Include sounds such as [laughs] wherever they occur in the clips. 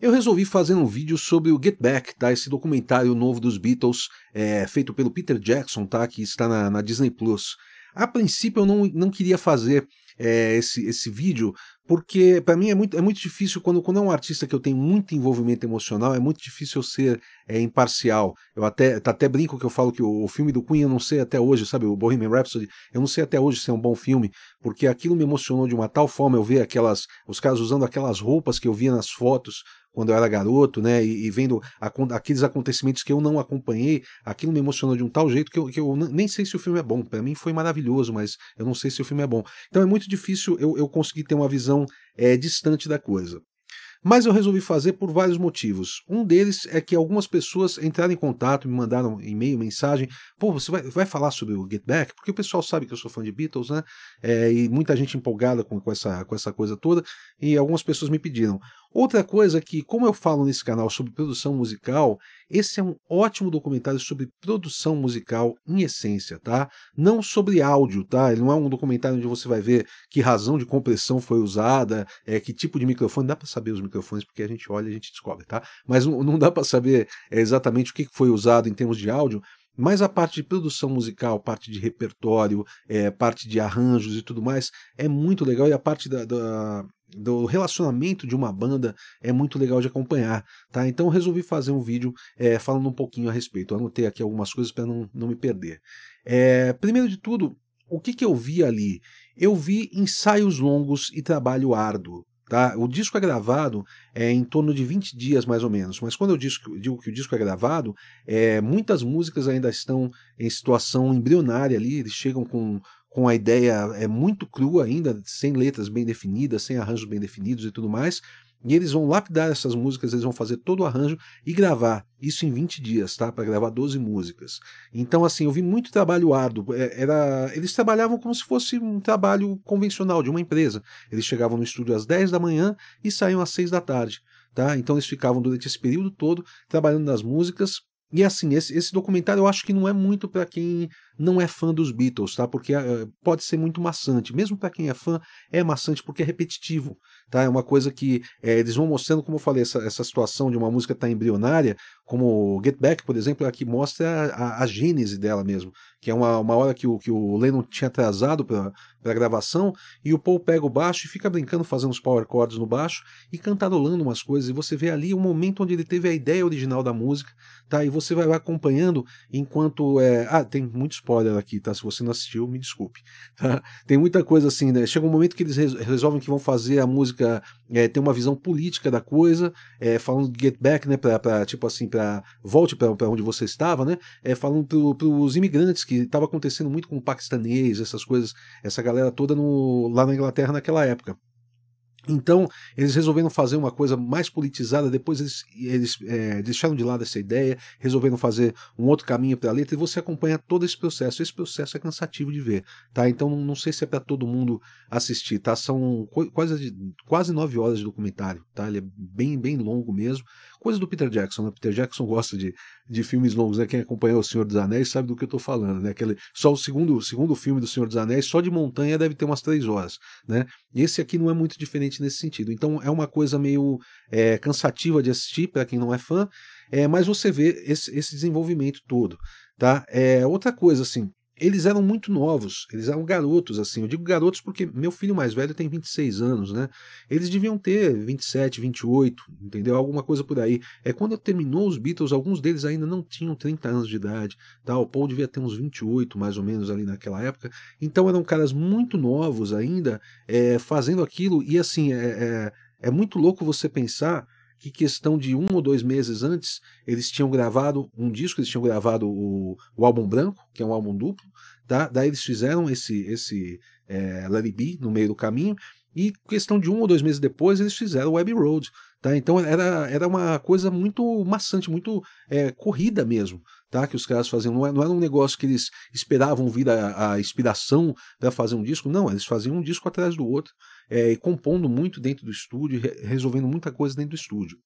Eu resolvi fazer um vídeo sobre o Get Back, tá? Esse documentário novo dos Beatles, é, feito pelo Peter Jackson, tá? Que está na, na Disney Plus. A princípio eu não, não queria fazer é, esse, esse vídeo, porque para mim é muito, é muito difícil, quando, quando é um artista que eu tenho muito envolvimento emocional, é muito difícil eu ser é, imparcial. Eu até, tá até brinco que eu falo que o, o filme do Queen eu não sei até hoje, sabe? O Bohemian Rhapsody, eu não sei até hoje se é um bom filme, porque aquilo me emocionou de uma tal forma, eu ver aquelas, os caras usando aquelas roupas que eu via nas fotos, quando eu era garoto, né? E, e vendo a, aqueles acontecimentos que eu não acompanhei, aquilo me emocionou de um tal jeito que eu, que eu nem sei se o filme é bom. Para mim foi maravilhoso, mas eu não sei se o filme é bom. Então é muito difícil eu, eu conseguir ter uma visão é, distante da coisa. Mas eu resolvi fazer por vários motivos. Um deles é que algumas pessoas entraram em contato, me mandaram e-mail, mensagem. Pô, você vai, vai falar sobre o Get Back? Porque o pessoal sabe que eu sou fã de Beatles, né? É, e muita gente empolgada com, com, essa, com essa coisa toda. E algumas pessoas me pediram. Outra coisa que, como eu falo nesse canal sobre produção musical, esse é um ótimo documentário sobre produção musical em essência, tá? Não sobre áudio, tá? Ele não é um documentário onde você vai ver que razão de compressão foi usada, é, que tipo de microfone, dá para saber os microfones porque a gente olha e a gente descobre, tá? Mas não, dá para saber é, exatamente o que foi usado em termos de áudio, mas a parte de produção musical, parte de repertório, é, parte de arranjos e tudo mais é muito legal e a parte da, da, do relacionamento de uma banda é muito legal de acompanhar, tá? Então resolvi fazer um vídeo é, falando um pouquinho a respeito. Eu anotei aqui algumas coisas para não, não me perder. É, primeiro de tudo, o que, que eu vi ali? Eu vi ensaios longos e trabalho árduo. Tá? O disco é gravado é, em torno de 20 dias, mais ou menos. Mas quando eu digo que o disco é gravado, é, muitas músicas ainda estão em situação embrionária ali, eles chegam com com a ideia é muito crua ainda, sem letras bem definidas, sem arranjos bem definidos e tudo mais. E eles vão lapidar essas músicas, eles vão fazer todo o arranjo e gravar. Isso em 20 dias, tá? Para gravar 12 músicas. Então, assim, eu vi muito trabalho árduo. É, era, eles trabalhavam como se fosse um trabalho convencional de uma empresa. Eles chegavam no estúdio às 10 da manhã e saíam às 6 da tarde. Tá? Então eles ficavam durante esse período todo trabalhando nas músicas. E assim, esse, esse documentário eu acho que não é muito para quem não é fã dos Beatles, tá? Porque eh, pode ser muito maçante. Mesmo para quem é fã, é maçante porque é repetitivo, tá? É uma coisa que é, eles vão mostrando, como eu falei, essa, essa situação de uma música estar tá embrionária, como Get Back, por exemplo, é aqui mostra a, a, a, gênese dela mesmo, que é uma, uma hora que o, que o Lennon tinha atrasado para a gravação e o Paul pega o baixo e fica brincando, fazendo os power chords no baixo e cantarolando umas coisas. E você vê ali o momento onde ele teve a ideia original da música, tá? E você vai acompanhando enquanto. É... Ah, tem muitos spoiler aqui, tá? Se você não assistiu, me desculpe. Tá? [laughs] Tem muita coisa assim, né? Chega um momento que eles resolvem que vão fazer a música é, ter uma visão política da coisa, é, falando de get back, né? Pra, pra tipo assim, para volte para onde você estava, né? É, falando para os imigrantes, que estava acontecendo muito com o paquistanês, essas coisas, essa galera toda no, lá na Inglaterra naquela época. Então, eles resolveram fazer uma coisa mais politizada, depois eles, eles é, deixaram de lado essa ideia, resolveram fazer um outro caminho para a letra, e você acompanha todo esse processo. Esse processo é cansativo de ver, tá? Então, não sei se é para todo mundo assistir, tá? São quase, quase nove horas de documentário, tá? Ele é bem, bem longo mesmo. Coisa do Peter Jackson, né? Peter Jackson [laughs] gosta de, de filmes longos, né? Quem acompanhou O Senhor dos Anéis sabe do que eu estou falando, né? Aquele, só o segundo, segundo filme do Senhor dos Anéis, só de montanha, deve ter umas três horas, né? Esse aqui não é muito diferente diferente nesse sentido. Então é uma coisa meio é, cansativa de assistir para quem não é fã, é, mas você vê esse, esse desenvolvimento todo. Tá? É, outra coisa, assim, eles eram muito novos, eles eram garotos, assim. Eu digo garotos porque meu filho mais velho tem 26 anos, né? Eles deviam ter 27, 28, entendeu? Alguma coisa por aí. É quando terminou os Beatles, alguns deles ainda não tinham 30 anos de idade, tal. Tá? Paul devia ter uns 28, mais ou menos, ali naquela época. Então eram caras muito novos ainda, é, fazendo aquilo. E assim, é, é, é muito louco você pensar que questão de um ou dois meses antes, eles tinham gravado um disco, eles tinham gravado o, o álbum branco, que é um álbum duplo, tá? Daí eles fizeram esse, esse é, Larry no meio do caminho, e questão de um ou dois meses depois, eles fizeram o Abbey Road, tá? Então era, era uma coisa muito maçante, muito é, corrida mesmo, tá? Que os caras faziam. Não é, era, um negócio que eles esperavam vir a, a inspiração para fazer um disco, não, eles faziam um disco atrás do outro é, compondo muito dentro do estúdio, re resolvendo muita coisa dentro do estúdio.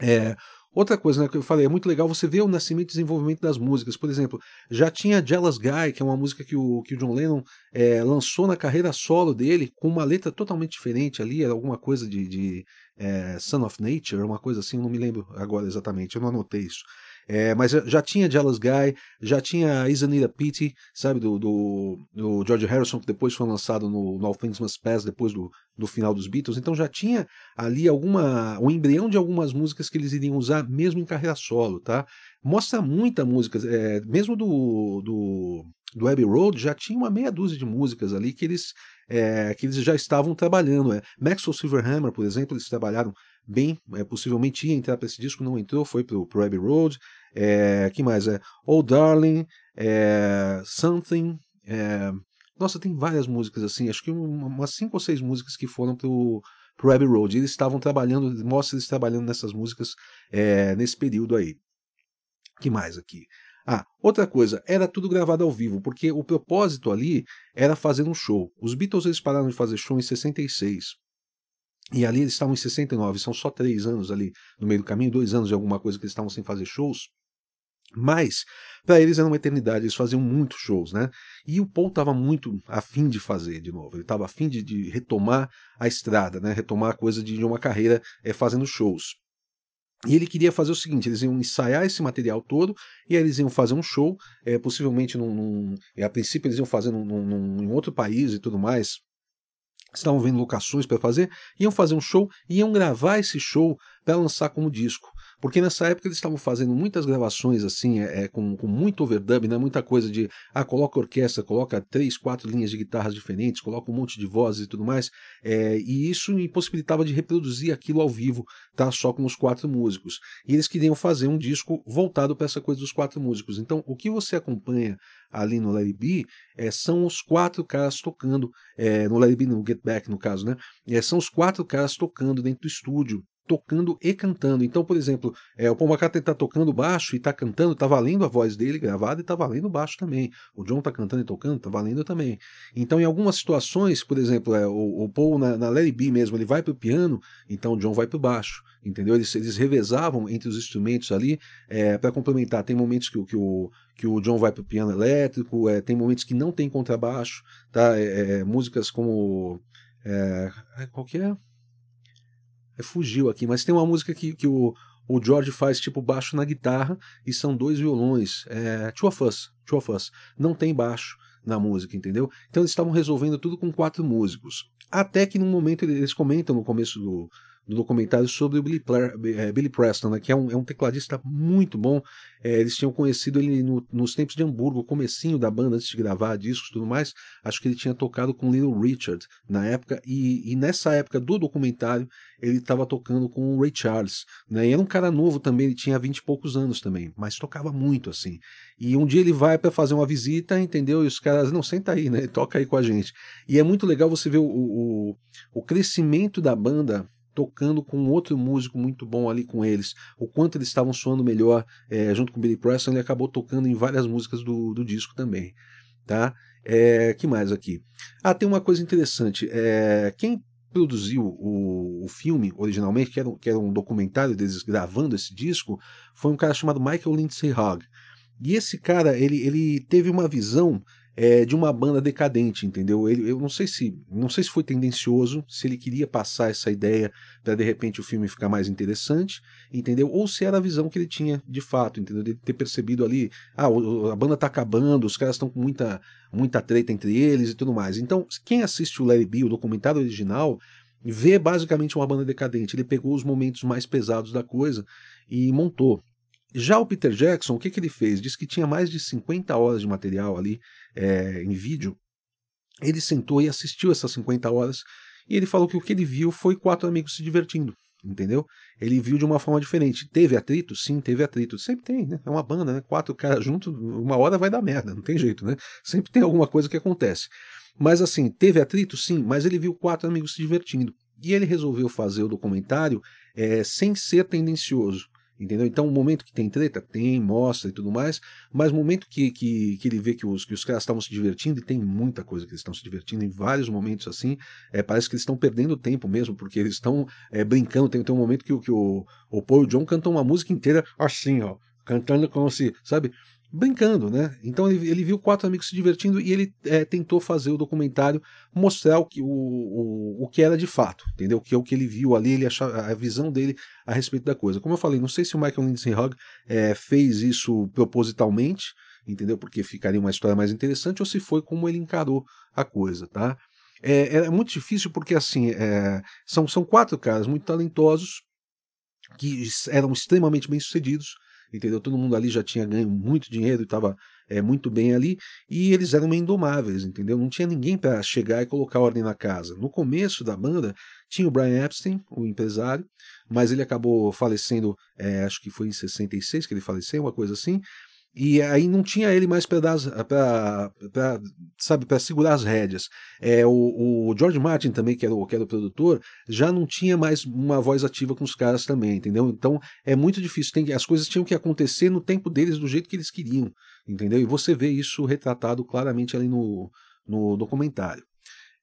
É, outra coisa né, que eu falei, é muito legal você ver o nascimento e desenvolvimento das músicas. Por exemplo, já tinha Jealous Guy, que é uma música que o, que o John Lennon é, lançou na carreira solo dele, com uma letra totalmente diferente ali, era alguma coisa de, de é, Son of Nature, uma coisa assim, eu não me lembro agora exatamente, eu não anotei isso. É, mas já tinha Jealous Guy, já tinha Isanita Pity, sabe, do, do, do, George Harrison, que depois foi lançado no, no All Things Must Pass, depois do, do final dos Beatles. Então já tinha ali alguma o um embrião de algumas músicas que eles iriam usar, mesmo em carreira solo, tá? Mostra muita música, é, mesmo do, do, do Abbey Road, já tinha uma meia dúzia de músicas ali que eles, é, que eles já estavam trabalhando. É. Maxwell Silverhammer, por exemplo, eles trabalharam bem, é, possivelmente ia entrar para esse disco, não entrou, foi para o Abbey Road. É, que mais? É, oh Darling, é, Something. É, nossa, tem várias músicas assim, acho que umas cinco ou seis músicas que foram para o Abbey Road. Eles estavam trabalhando, mostra eles trabalhando nessas músicas é, nesse período aí. que mais aqui? Ah, outra coisa, era tudo gravado ao vivo, porque o propósito ali era fazer um show. Os Beatles eles pararam de fazer show em 66. E ali eles estavam em 69, são só três anos ali no meio do caminho, dois anos e alguma coisa que eles estavam sem fazer shows. Mas, para eles era uma eternidade, eles faziam muitos shows, né? E o Paul estava muito afim de fazer de novo, ele estava afim de, de, retomar a estrada, né? Retomar a coisa de, de uma carreira é, fazendo shows. E ele queria fazer o seguinte: eles iam ensaiar esse material todo e aí eles iam fazer um show, é, possivelmente num, num, A princípio eles iam fazer num, num, num, outro país e tudo mais estavam vendo locações para fazer, iam fazer um show, iam gravar esse show para lançar como disco. Porque nessa época eles estavam fazendo muitas gravações assim, é, é com, com, muito overdub, né? muita coisa de, ah, coloca orquestra, coloca três, quatro linhas de guitarras diferentes, coloca um monte de vozes e tudo mais, é, e isso impossibilitava de reproduzir aquilo ao vivo, tá? só com os quatro músicos. E eles queriam fazer um disco voltado para essa coisa dos quatro músicos. Então, o que você acompanha ali no Larry B é, são os quatro caras tocando, é, no Larry B, no Get Back no caso, né? É, são os quatro caras tocando dentro do estúdio, tocando e cantando. Então, por exemplo, é, o Paul McCartney está tocando baixo e está cantando, está valendo a voz dele gravada e está valendo baixo também. O John está cantando e tocando, está valendo também. Então, em algumas situações, por exemplo, é, o, o, Paul na, na Larry B mesmo, ele vai para o piano, então o John vai para o baixo. Entendeu? Eles, eles revezavam entre os instrumentos ali é, para complementar. Tem momentos que, que, o, que o John vai para o piano elétrico, é, tem momentos que não tem contrabaixo, tá? É, é, é, músicas como. qual que é? É, fugiu aqui, mas tem uma música que, que o, o George faz tipo baixo na guitarra e são dois violões. É, two of Us, Two of Us. Não tem baixo na música, entendeu? Então eles estavam resolvendo tudo com quatro músicos. Até que num momento eles comentam no começo do, do documentário sobre o Billy, eh, Billy Preston, né, que é um, é um, tecladista muito bom. É, eles tinham conhecido ele no, nos tempos de Hamburgo, o comecinho da banda, antes de gravar discos e tudo mais. Acho que ele tinha tocado com Little Richard na época, e, e nessa época do documentário ele estava tocando com o Ray Charles. Né, era um cara novo também, ele tinha vinte e poucos anos também, mas tocava muito assim. E um dia ele vai para fazer uma visita, entendeu? E os caras, não, senta aí, né? Toca aí com a gente. E é muito legal você ver o, o, o crescimento da banda tocando com outro músico muito bom ali com eles, o quanto eles estavam soando melhor é, junto com Billy Preston, ele acabou tocando em várias músicas do, do disco também, tá? É, que mais aqui? Ah, tem uma coisa interessante, é, quem produziu o, o, filme originalmente, que era, que era um documentário deles gravando esse disco, foi um cara chamado Michael Lindsay Hogg, e esse cara, ele, ele teve uma visão é, de uma banda decadente, entendeu? Ele, eu não sei se não sei se foi tendencioso, se ele queria passar essa ideia para de repente o filme ficar mais interessante, entendeu? Ou se era a visão que ele tinha de fato, entendeu? De ter percebido ali, ah, o, a banda tá acabando, os caras estão com muita muita treta entre eles e tudo mais. Então, quem assiste o Larry B, o documentário original, vê basicamente uma banda decadente. Ele pegou os momentos mais pesados da coisa e montou. Já o Peter Jackson, o que, que ele fez? Diz que tinha mais de 50 horas de material ali é, em vídeo. Ele sentou e assistiu essas 50 horas e ele falou que o que ele viu foi quatro amigos se divertindo, entendeu? Ele viu de uma forma diferente. Teve atrito? Sim, teve atrito. Sempre tem, né? É uma banda, né? Quatro caras juntos, uma hora vai dar merda, não tem jeito, né? Sempre tem alguma coisa que acontece. Mas assim, teve atrito? Sim, mas ele viu quatro amigos se divertindo. E ele resolveu fazer o documentário é, sem ser tendencioso. Entendeu? Então, o momento que tem treta, tem, mostra e tudo mais, mas o momento que, que, que ele vê que os, que os caras estavam se divertindo, e tem muita coisa que eles estão se divertindo, em vários momentos assim, é, parece que eles estão perdendo tempo mesmo, porque eles estão é, brincando. Tem, tem um momento que, que o, o Paul John cantam uma música inteira assim, ó, cantando como se, sabe? brincando, né? Então ele, ele, viu quatro amigos se divertindo e ele é, tentou fazer o documentário mostrar o que, o, o, o que era de fato, entendeu? O Que é o que ele viu ali, ele achava, a visão dele a respeito da coisa. Como eu falei, não sei se o Michael Lindsay Hogg é, eh, fez isso propositalmente, entendeu? Porque ficaria uma história mais interessante ou se foi como ele encarou a coisa, tá? É, é muito difícil porque assim eh, são, são quatro caras muito talentosos que eram extremamente bem sucedidos entendeu? Todo mundo ali já tinha ganho muito dinheiro e estava é, eh, muito bem ali, e eles eram indomáveis, entendeu? Não tinha ninguém para chegar e colocar ordem na casa. No começo da banda, tinha o Brian Epstein, o empresário, mas ele acabou falecendo, é, acho que foi em 66 que ele faleceu, uma coisa assim, e aí não tinha ele mais para sabe, para segurar as rédeas. É, o, o, George Martin também, que era, o, que era o produtor, já não tinha mais uma voz ativa com os caras também, entendeu? Então é muito difícil. Tem, as coisas tinham que acontecer no tempo deles, do jeito que eles queriam, entendeu? E você vê isso retratado claramente ali no, no documentário.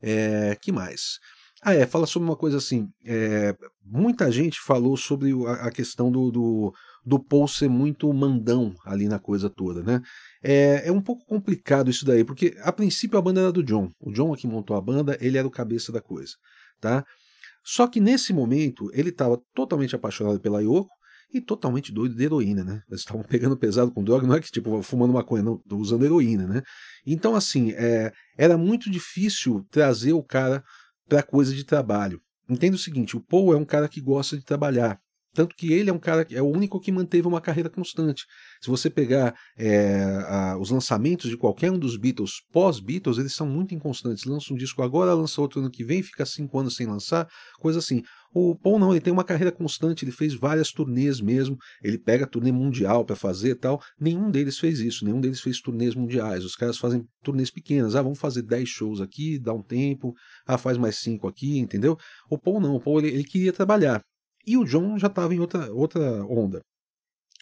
É, que mais? Ah, é, fala sobre uma coisa assim. É, muita gente falou sobre a, a questão do, do do Paul ser muito mandão ali na coisa toda, né? É, é um pouco complicado isso daí, porque a princípio a banda era do John. O John é que montou a banda, ele era o cabeça da coisa, tá? Só que nesse momento ele estava totalmente apaixonado pela Yoko e totalmente doido de heroína, né? Eles estavam [laughs] pegando pesado com droga, não é que tipo fumando maconha, não, usando heroína, né? Então assim, é, era muito difícil trazer o cara para coisa de trabalho. Entenda o seguinte, o Paul é um cara que gosta de trabalhar, tanto que ele é um cara é o único que manteve uma carreira constante. Se você pegar é, a, os lançamentos de qualquer um dos Beatles pós-Beatles, eles são muito inconstantes. Lança um disco agora, lança outro ano que vem, fica cinco anos sem lançar, coisa assim. O Paul não, ele tem uma carreira constante, ele fez várias turnês mesmo, ele pega turnê mundial para fazer tal. Nenhum deles fez isso, nenhum deles fez turnês mundiais. Os caras fazem turnês pequenas. Ah, vamos fazer 10 shows aqui, dá um tempo. Ah, faz mais cinco aqui, entendeu? O Paul não, o Paul ele, ele queria trabalhar. E o John já estava em outra, outra onda.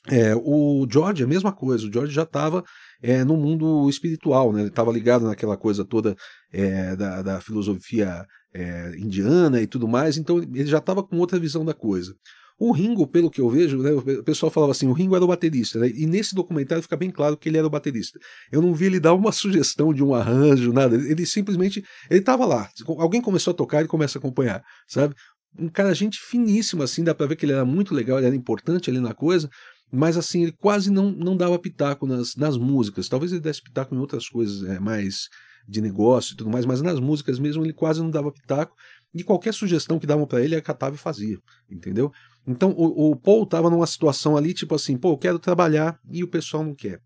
É, o George, a mesma coisa, o George já estava é, no mundo espiritual, né? ele estava ligado naquela coisa toda é, da, da, filosofia é, indiana e tudo mais, então ele já estava com outra visão da coisa. O Ringo, pelo que eu vejo, né, o pessoal falava assim: o Ringo era o baterista, né, e nesse documentário fica bem claro que ele era o baterista. Eu não vi ele dar uma [laughs] sugestão de um arranjo, nada, ele simplesmente. Ele estava lá, alguém começou a tocar, ele começa a acompanhar, sabe? um cara, gente finíssimo, assim, dá pra ver que ele era muito legal, ele era importante ali na coisa, mas assim, ele quase não, não dava pitaco nas, nas músicas. Talvez ele desse pitaco em outras coisas é, mais de negócio e tudo mais, mas nas músicas mesmo ele quase não dava pitaco, e qualquer sugestão que davam para ele, ele acatava e fazia, entendeu? Então o, o Paul tava numa situação ali, tipo assim, pô, eu quero trabalhar e o pessoal não quer.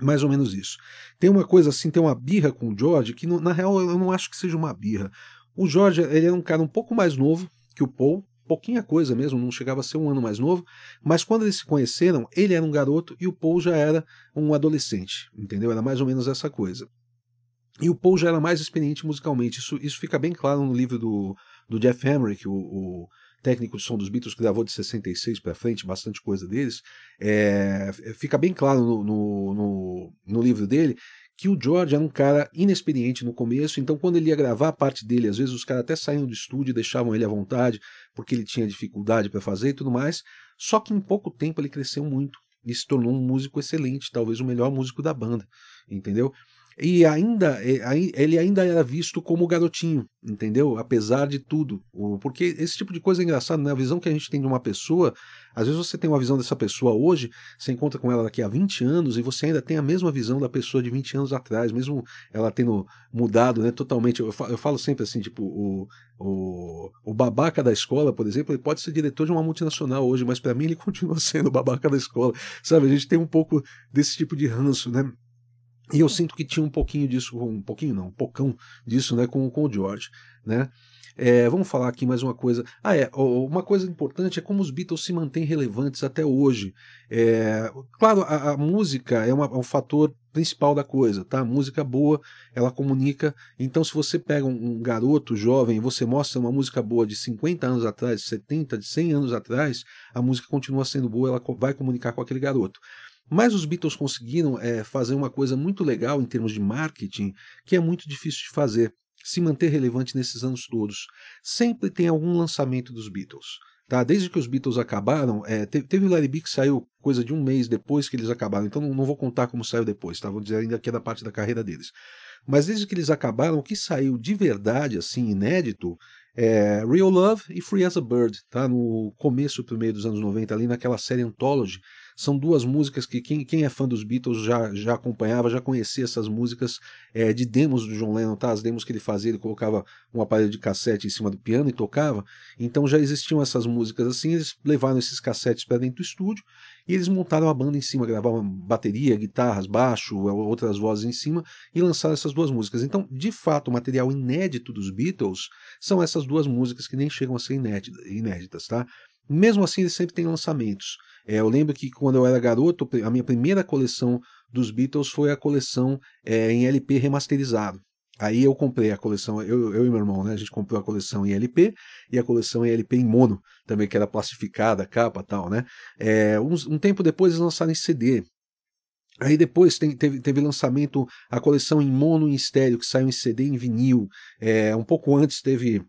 Mais ou menos isso. Tem uma coisa assim, tem uma birra com o George, que no, na real eu não acho que seja uma birra. O Jorge ele era é um cara um pouco mais novo que o Paul, pouquinha coisa mesmo, não chegava a ser um ano mais novo, mas quando eles se conheceram, ele era um garoto e o Paul já era um adolescente, entendeu? Era mais ou menos essa coisa. E o Paul já era mais experiente musicalmente, isso, isso fica bem claro no livro do, do Jeff Hamrick o, o técnico de som dos Beatles, que gravou de 66 para frente, bastante coisa deles, é, fica bem claro no, no, no, no livro dele que o George era um cara inexperiente no começo, então quando ele ia gravar a parte dele, às vezes os caras até saíam do estúdio e deixavam ele à vontade, porque ele tinha dificuldade para fazer e tudo mais. Só que em pouco tempo ele cresceu muito e se tornou um músico excelente, talvez o melhor músico da banda, entendeu? E ainda ele ainda era visto como garotinho, entendeu? Apesar de tudo. Porque esse tipo de coisa é engraçado, né? A visão que a gente tem de uma pessoa, às vezes você tem uma visão dessa pessoa hoje, você encontra com ela daqui a 20 anos e você ainda tem a mesma visão da pessoa de 20 anos atrás, mesmo ela tendo mudado, né, totalmente. Eu falo sempre assim, tipo, o, o, o babaca da escola, por exemplo, ele pode ser diretor de uma multinacional hoje, mas para mim ele [laughs] continua sendo o babaca da escola. Sabe, a gente tem um pouco desse tipo de ranço, né? E eu sinto que tinha um pouquinho disso, um pouquinho não, um pocão disso, né, com, com o George, né? É, vamos falar aqui mais uma coisa. Ah, é, uma coisa importante é como os Beatles se mantêm relevantes até hoje. É, claro, a, a música é, uma, é, um fator principal da coisa, tá? A música boa, ela comunica. Então, se você pega um, um garoto jovem e você mostra uma música boa de 50 anos atrás, de 70, de 100 anos atrás, a música continua sendo boa, ela vai comunicar com aquele garoto. Mas os Beatles conseguiram é, fazer uma coisa muito legal em termos de marketing, que é muito difícil de fazer, se manter relevante nesses anos todos. Sempre tem algum lançamento dos Beatles. Tá? Desde que os Beatles acabaram, é, eh, teve, teve, o Larry B que saiu coisa de um mês depois que eles acabaram, então não, não vou contar como saiu depois, tá? vou dizer ainda que é da parte da carreira deles. Mas desde que eles acabaram, o que saiu de verdade, assim, inédito, é Real Love e Free as a Bird, tá? no começo, primeiro dos anos 90, ali naquela série Anthology, são duas músicas que quem, quem é fã dos Beatles já, já acompanhava, já conhecia essas músicas é, de demos do John Lennon, tá? As demos que ele fazia, ele colocava um aparelho de cassete em cima do piano e tocava. Então já existiam essas músicas assim, eles levaram esses cassetes para dentro do estúdio e eles montaram a banda em cima, gravavam bateria, guitarras, baixo, outras vozes em cima e lançaram essas duas músicas. Então, de fato, o material inédito dos Beatles são essas duas músicas que nem chegam a ser inéditas, tá? Mesmo assim, eles sempre têm lançamentos. É, eu lembro que quando eu era garoto, a minha primeira coleção dos Beatles foi a coleção é, em LP remasterizado. Aí eu comprei a coleção, eu, eu e meu irmão, né? A gente comprou a coleção em LP e a coleção em LP em mono, também que era plastificada, capa tal, né? É, um, um tempo depois eles lançaram em CD, Aí depois tem, teve, teve, lançamento a coleção em mono e em estéreo, que saiu em CD e em vinil. É, um pouco antes teve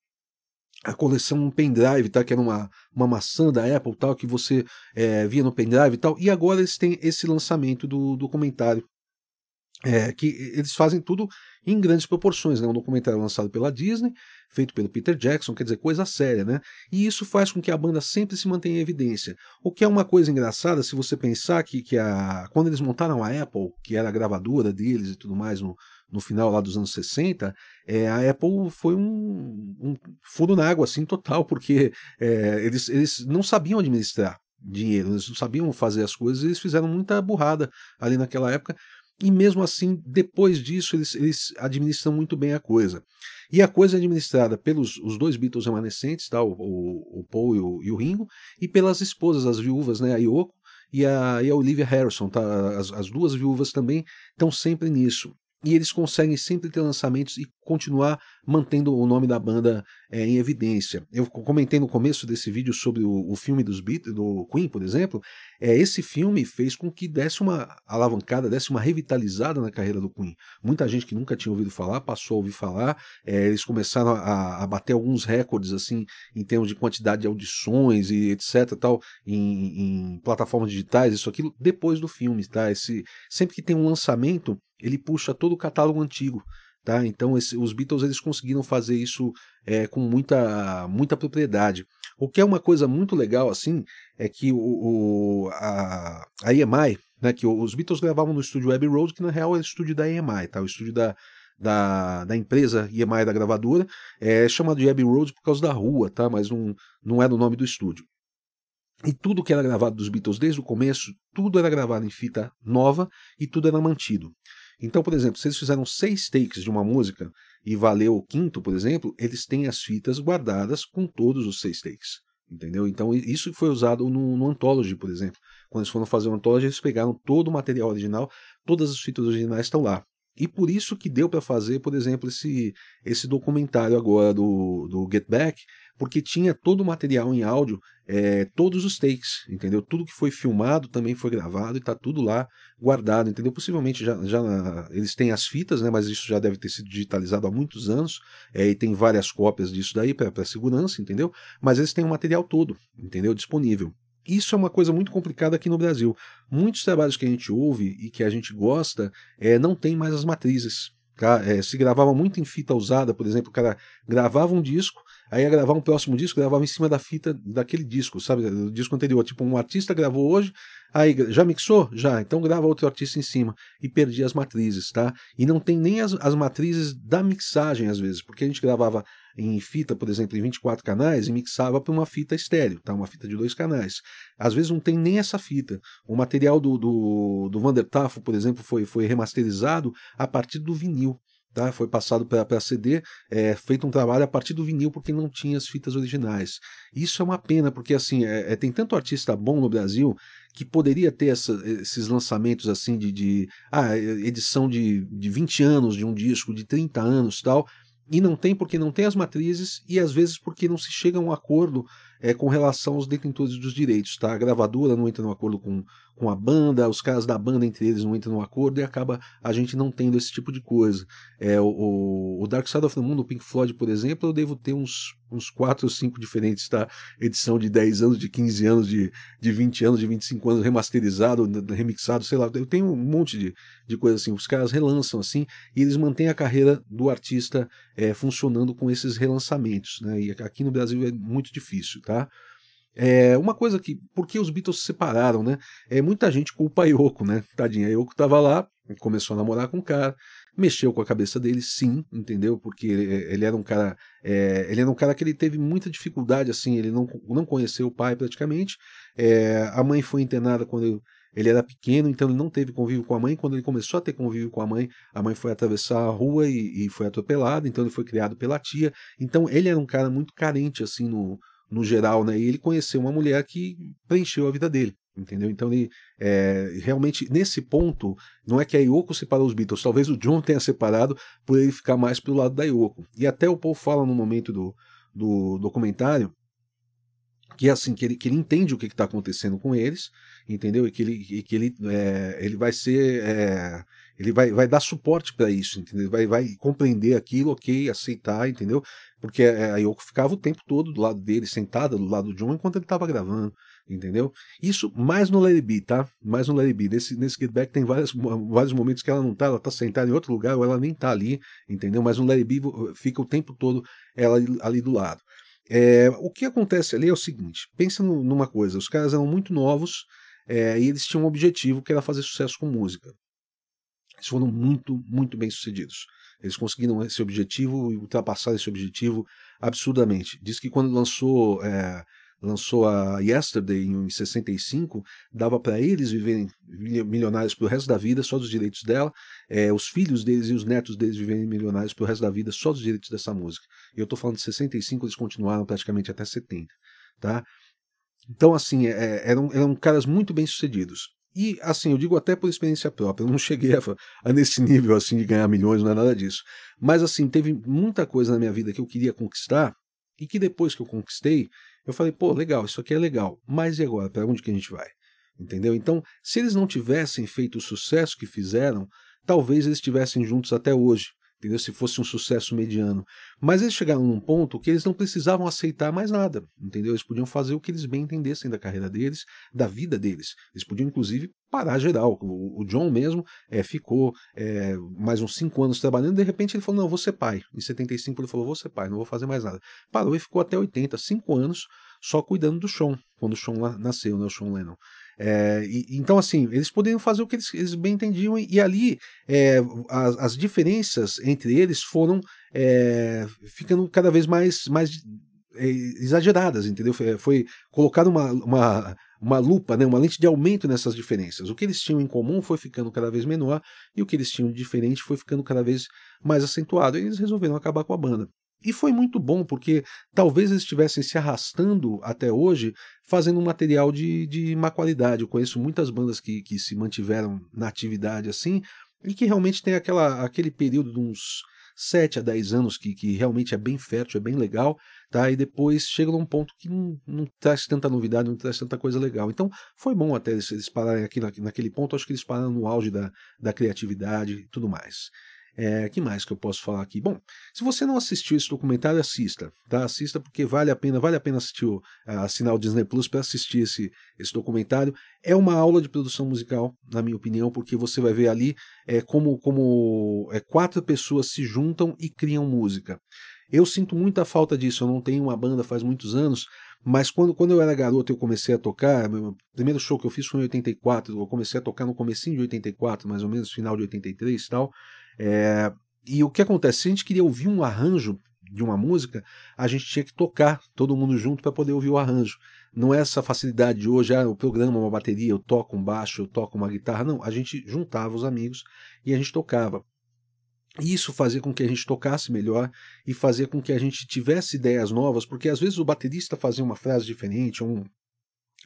a coleção pendrive, tá? Que era uma, uma maçã da Apple, tal, que você é, via no pendrive e tal. E agora eles têm esse lançamento do documentário. É, que eles fazem tudo em grandes proporções, né? Um documentário lançado pela Disney, feito pelo Peter Jackson, quer dizer, coisa séria, né? E isso faz com que a banda sempre se mantenha em evidência. O que é uma coisa engraçada se você pensar que, que a, quando eles montaram a Apple, que era a gravadora deles e tudo mais no, no final lá dos anos 60, é, eh, a Apple foi um, um furo na água assim total, porque é, eles, eles não sabiam administrar dinheiro, eles não sabiam fazer as coisas, eles fizeram muita burrada ali naquela época. E mesmo assim, depois disso, eles, eles administram muito bem a coisa. E a coisa é administrada pelos os dois Beatles remanescentes, tá? o, o, o Paul e o, e o, Ringo, e pelas esposas, as viúvas, né? a Yoko e a, e a Olivia Harrison. Tá? As, as duas viúvas também estão sempre nisso e eles conseguem sempre ter lançamentos e continuar mantendo o nome da banda é, em evidência. Eu comentei no começo desse vídeo sobre o, o filme dos Beatles, do Queen, por exemplo. É, esse filme fez com que desse uma alavancada, desse uma revitalizada na carreira do Queen. Muita gente que nunca tinha ouvido falar passou a ouvir falar. É, eles começaram a, a, bater alguns recordes assim em termos de quantidade de audições e etc. tal em, em plataformas digitais, isso aquilo depois do filme, tá? Esse sempre que tem um lançamento ele puxa todo o catálogo antigo. Tá? Então esse, os Beatles eles conseguiram fazer isso é, com muita, muita propriedade. O que é uma coisa muito legal assim é que o, o a, a EMI, né, que os Beatles gravavam no estúdio Abbey Road, que na real é o estúdio da EMI, tá? o estúdio da, da, da empresa EMI da gravadora, é chamado de Abbey Road por causa da rua, tá? mas não, não era o nome do estúdio. E tudo que era gravado dos Beatles desde o começo, tudo era gravado em fita nova e tudo era mantido. Então, por exemplo, se eles fizeram seis takes de uma música e valeu o quinto, por exemplo, eles têm as fitas guardadas com todos os seis takes. Entendeu? Então, isso foi usado no, no Anthology, por exemplo. Quando eles foram fazer o Anthology, eles pegaram todo o material original, todas as fitas originais estão lá. E por isso que deu para fazer, por exemplo, esse, esse documentário agora do, do Get Back, porque tinha todo o material em áudio, é, todos os takes, entendeu? Tudo que foi filmado também foi gravado e está tudo lá guardado, entendeu? Possivelmente já, já eles têm as fitas, né? Mas isso já deve ter sido digitalizado há muitos anos é, e tem várias cópias disso daí para segurança, entendeu? Mas eles têm o material todo, entendeu? Disponível. Isso é uma coisa muito complicada aqui no Brasil. Muitos trabalhos que a gente ouve e que a gente gosta é, não tem mais as matrizes. Tá? É, se gravava muito em fita usada, por exemplo, o cara gravava um disco, Aí ia gravar um próximo disco, gravava em cima da fita daquele disco, sabe? Do disco anterior. Tipo, um artista gravou hoje, aí já mixou? Já. Então grava outro artista em cima. E perdi as matrizes, tá? E não tem nem as, as matrizes da mixagem, às vezes, porque a gente gravava em fita, por exemplo, em 24 canais e mixava para uma fita estéreo, tá? Uma fita de dois canais. Às vezes não tem nem essa fita. O material do, do, do Vander Tafo, por exemplo, foi, foi remasterizado a partir do vinil tá? Foi passado para CD, é, feito um trabalho a partir do vinil porque não tinha as fitas originais. Isso é uma pena porque assim é, é tem tanto artista bom no Brasil que poderia ter essa, esses lançamentos assim de, de ah, edição de, de 20 anos de um disco, de 30 anos tal, e não tem porque não tem as matrizes e às vezes porque não se chega a um acordo é, com relação aos detentores dos direitos. Tá? A gravadora não entra num acordo com, com a banda, os caras da banda entre eles não entram num acordo e acaba a gente não tendo esse tipo de coisa. É, o, o Dark Side of the Moon, o Pink Floyd, por exemplo, eu devo ter uns, uns 4 ou 5 diferentes, tá? Edição de 10 anos, de 15 anos, de, de 20 anos, de 25 anos, remasterizado, remixado, sei lá. Eu tenho um monte de, de coisa assim. Os caras relançam assim e eles mantêm a carreira do artista é, funcionando com esses relançamentos, né? E aqui no Brasil é muito difícil tá? É, uma coisa que, por que os Beatles se separaram, né? É, muita gente culpa a Yoko, né? Tadinha, a Yoko tava lá, começou a namorar com o cara, mexeu com a cabeça dele, sim, entendeu? Porque ele, ele era um cara, é, ele era um cara que ele teve muita dificuldade, assim, ele não, não conheceu o pai praticamente, é, a mãe foi internada quando ele era pequeno, então ele não teve convívio com a mãe, quando ele começou a ter convívio com a mãe, a mãe foi atravessar a rua e, e foi atropelada, então ele foi criado pela tia, então ele era um cara muito carente, assim, no no geral, né? E ele conheceu uma mulher que preencheu a vida dele, entendeu? Então ele é, realmente nesse ponto não é que a Yoko separou os Beatles, talvez o John tenha separado por ele ficar mais pelo lado da Yoko. E até o Paul fala no momento do, do documentário que é assim que ele, que ele entende o que está acontecendo com eles, entendeu? E que ele, e que ele, é, ele vai ser é, ele vai, vai dar suporte para isso, entendeu? Vai, vai compreender aquilo, ok, aceitar, entendeu? Porque é, a Yoko ficava o tempo todo do lado dele, sentada do lado do John, enquanto ele estava gravando, entendeu? Isso mais no Larry B, tá? Mais no Larry B. Nesse, nesse Get Back tem várias, vários momentos que ela não tá, ela tá sentada em outro lugar, ou ela nem tá ali, entendeu? Mas no Larry B fica o tempo todo ela ali do lado. É, o que acontece ali é o seguinte: pensa numa coisa, os caras eram muito novos é, e eles tinham um objetivo que era fazer sucesso com música. Eles foram muito, muito bem sucedidos. Eles conseguiram esse objetivo e ultrapassaram esse objetivo absurdamente. Diz que quando lançou, é, lançou a Yesterday em 65, dava para eles viverem milionários para o resto da vida só dos direitos dela, é, os filhos deles e os netos deles viverem milionários para o resto da vida só dos direitos dessa música. E eu estou falando de 65, eles continuaram praticamente até 70. Tá? Então, assim, é, é, eram, eram caras muito bem sucedidos. E, assim, eu digo até por experiência própria, eu não cheguei a, a, nesse nível, assim, de ganhar milhões, não é nada disso. Mas, assim, teve muita coisa na minha vida que eu queria conquistar e que depois que eu conquistei, eu falei, pô, legal, isso aqui é legal, mas e agora? Para onde que a gente vai? Entendeu? Então, se eles não tivessem feito o sucesso que fizeram, talvez eles estivessem juntos até hoje entendeu? Se fosse um sucesso mediano. Mas eles chegaram num ponto que eles não precisavam aceitar mais nada, entendeu? Eles podiam fazer o que eles bem entendessem da carreira deles, da vida deles. Eles podiam, inclusive, parar geral. O, o John mesmo é, ficou é, mais uns cinco anos trabalhando, de repente ele falou, não, vou ser pai. Em 75 ele falou, vou ser pai, não vou fazer mais nada. Parou e ficou até 80, cinco anos, só cuidando do Sean, quando o Sean nasceu, né, o Sean Lennon. É, e, então, assim, eles poderiam fazer o que eles, eles bem entendiam, e, ali é, as, as, diferenças entre eles foram eh, ficando cada vez mais, mais exageradas, entendeu? Foi, foi colocar uma, uma, uma lupa, né, uma lente de aumento nessas diferenças. O que eles tinham em comum foi ficando cada vez menor e o que eles tinham de diferente foi ficando cada vez mais acentuado. E eles resolveram acabar com a banda. E foi muito bom, porque talvez eles estivessem se arrastando até hoje fazendo um material de, de má qualidade. Eu conheço muitas bandas que, que se mantiveram na atividade assim e que realmente tem aquela, aquele período de uns 7 a 10 anos que, que realmente é bem fértil, é bem legal, tá? E depois chega num ponto que não, não traz tanta novidade, não traz tanta coisa legal. Então foi bom até eles, eles pararem aqui na, naquele ponto, acho que eles pararam no auge da, da criatividade e tudo mais. É, que mais que eu posso falar aqui? Bom, se você não assistiu esse documentário, assista, tá? Assista porque vale a pena, vale a pena assistir, o, assinar o Disney Plus para assistir esse, esse documentário. É uma aula de produção musical, na minha opinião, porque você vai ver ali é, como, como é, quatro pessoas se juntam e criam música. Eu sinto muita falta disso, eu não tenho uma banda faz muitos anos, mas quando, quando eu era garoto eu comecei a tocar, meu primeiro show que eu fiz foi em 84, eu comecei a tocar no comecinho de 84, mais ou menos, final de 83 e tal, é, e o que acontece? Se a gente queria ouvir um arranjo de uma música, a gente tinha que tocar todo mundo junto para poder ouvir o arranjo. Não é essa facilidade de hoje, ah, eu programa uma bateria, eu toco um baixo, eu toco uma guitarra. Não, a gente juntava os amigos e a gente tocava. e Isso fazia com que a gente tocasse melhor e fazia com que a gente tivesse ideias novas, porque às vezes o baterista fazia uma frase diferente, um,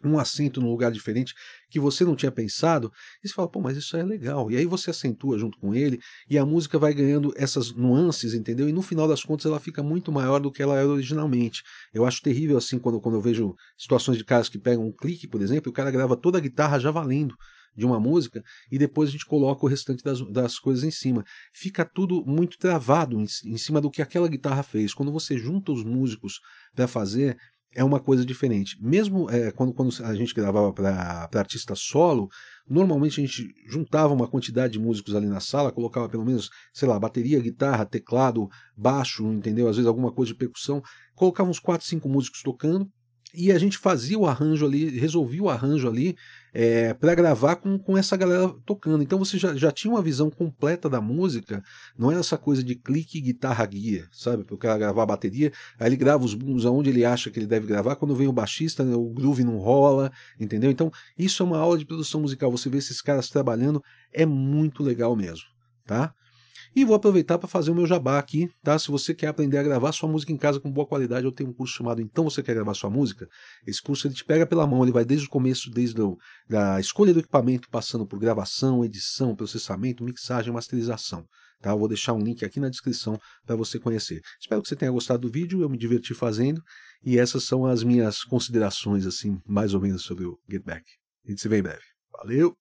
um assento num lugar diferente que você não tinha pensado, e você fala, pô, mas isso é legal. E aí você acentua junto com ele, e a música vai ganhando essas nuances, entendeu? E no final das contas ela fica muito maior do que ela era originalmente. Eu acho terrível assim quando, quando eu vejo situações de caras que pegam um clique, por exemplo, e o cara grava toda a guitarra já valendo de uma música e depois a gente coloca o restante das, das coisas em cima. Fica tudo muito travado em, em cima do que aquela guitarra fez. Quando você junta os músicos para fazer, é uma coisa diferente. Mesmo é, quando, quando, a gente gravava para artista solo, normalmente a gente juntava uma quantidade de músicos ali na sala, colocava pelo menos, sei lá, bateria, guitarra, teclado, baixo, entendeu? Às vezes alguma coisa de percussão. Colocava uns 4, 5 músicos tocando e a gente fazia o arranjo ali, resolvia o arranjo ali é, eh, para gravar com, com essa galera tocando. Então você já, já tinha uma visão completa da música, não era essa coisa de clique, guitarra, guia, sabe? Porque o cara gravar a bateria, aí ele grava os booms aonde ele acha que ele deve gravar, quando vem o baixista, né, o groove não rola, entendeu? Então isso é uma aula de produção musical, você vê esses caras trabalhando, é muito legal mesmo, tá? E vou aproveitar para fazer o meu jabá aqui, tá? Se você quer aprender a gravar sua música em casa com boa qualidade, eu tenho um curso chamado Então Você Quer Gravar Sua Música? Esse curso ele te pega pela mão, ele vai desde o começo, desde a escolha do equipamento, passando por gravação, edição, processamento, mixagem, masterização. Tá? Eu vou deixar um link aqui na descrição para você conhecer. Espero que você tenha gostado do vídeo, eu me diverti fazendo e essas são as minhas considerações assim, mais ou menos sobre o Get Back. A gente se vê em breve. Valeu!